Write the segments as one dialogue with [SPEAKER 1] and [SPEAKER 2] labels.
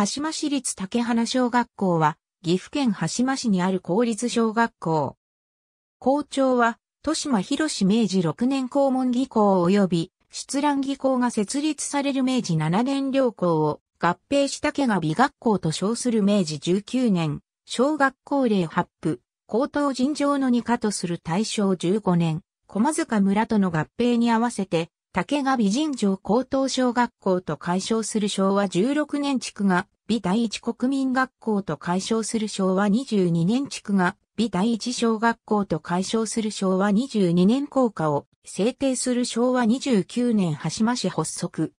[SPEAKER 1] 橋間市立竹花小学校は、岐阜県橋間市にある公立小学校。校長は、豊島博士明治6年公文技校及び、出蘭技校が設立される明治7年両校を合併した家が美学校と称する明治19年、小学校令発布、高等尋常の二課とする大正15年、駒塚村との合併に合わせて、竹が美人城高等小学校と解消する昭和16年地区が美第一国民学校と解消する昭和22年地区が美第一小学校と解消する昭和22年校歌を制定する昭和29年羽島市発足。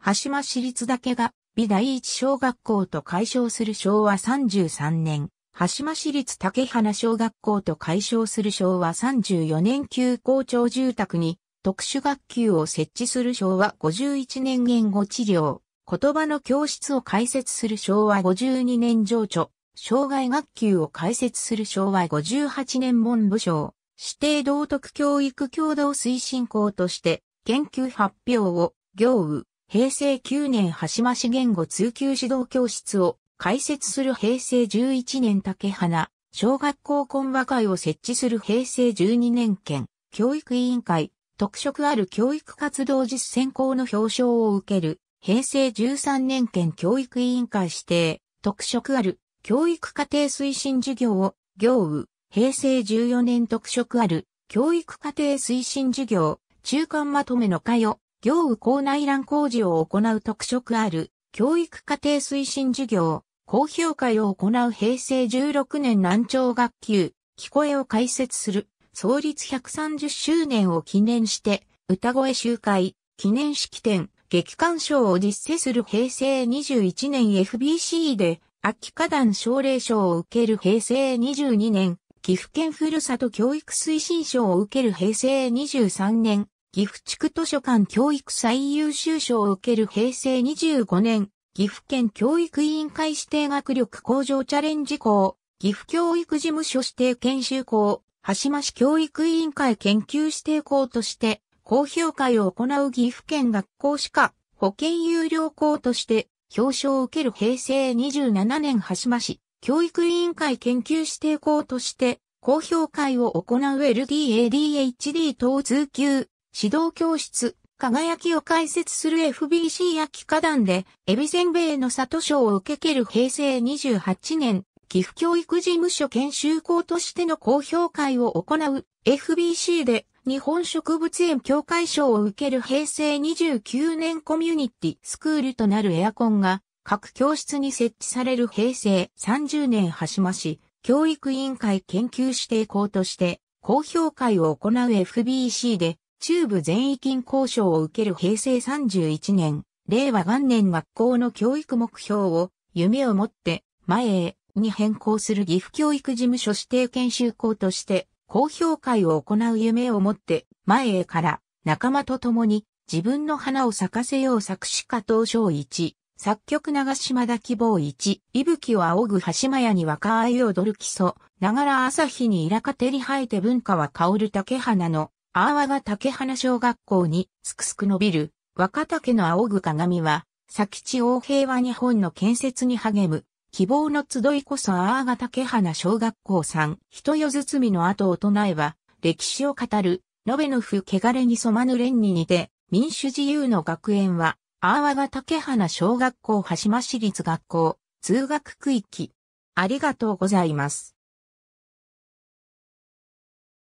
[SPEAKER 1] 羽島市立だけが美第一小学校と解消する昭和33年橋間市立竹花小学校と解消する昭和34年旧校長住宅に特殊学級を設置する昭和51年言語治療、言葉の教室を開設する昭和52年情緒、障害学級を開設する昭和58年文部省、指定道徳教育共同推進校として研究発表を、行務、平成9年橋市言語通級指導教室を開設する平成11年竹花、小学校懇話会を設置する平成12年県、教育委員会、特色ある教育活動実践校の表彰を受ける、平成13年県教育委員会指定、特色ある教育家庭推進事業を、行務、平成14年特色ある教育家庭推進事業、中間まとめの会を、行務校内乱工事を行う特色ある教育家庭推進事業、公評会を行う平成16年南朝学級、聞こえを開設する、創立130周年を記念して、歌声集会、記念式典、劇鑑賞を実施する平成21年 FBC で、秋花壇奨励賞を受ける平成22年、岐阜県ふるさと教育推進賞を受ける平成23年、岐阜地区図書館教育最優秀賞を受ける平成25年、岐阜県教育委員会指定学力向上チャレンジ校、岐阜教育事務所指定研修校、橋間市教育委員会研究指定校として、公評会を行う岐阜県学校歯科保健有料校として表彰を受ける平成27年橋間市教育委員会研究指定校として公評会を行う LDADHD 等通級指導教室、輝きを開設する FBC 秋幾課で、エビゼンベイの里賞を受けける平成28年、岐阜教育事務所研修校としての公表会を行う FBC で日本植物園協会賞を受ける平成29年コミュニティスクールとなるエアコンが各教室に設置される平成30年橋間市教育委員会研究指定校として公表会を行う FBC で中部全域交渉を受ける平成31年、令和元年学校の教育目標を夢を持って前へに変更する岐阜教育事務所指定研修校として公表会を行う夢を持って前へから仲間と共に自分の花を咲かせよう作詞家東章一、作曲長島田希望一、息吹を仰ぐ橋間屋に若愛を踊る基礎、ながら朝日にイラカテリ生えて文化は香る竹花のアーワが竹花小学校にすくすく伸びる若竹の仰ぐ鏡は、佐吉王平和日本の建設に励む、希望の集いこそアーガ竹花小学校さん、人よ包みの後を唱えは、歴史を語る、延べの風汚れに染まぬ連に似て、民主自由の学園は、アーワが竹花小学校橋間市立学校、通学区域。ありがとうございます。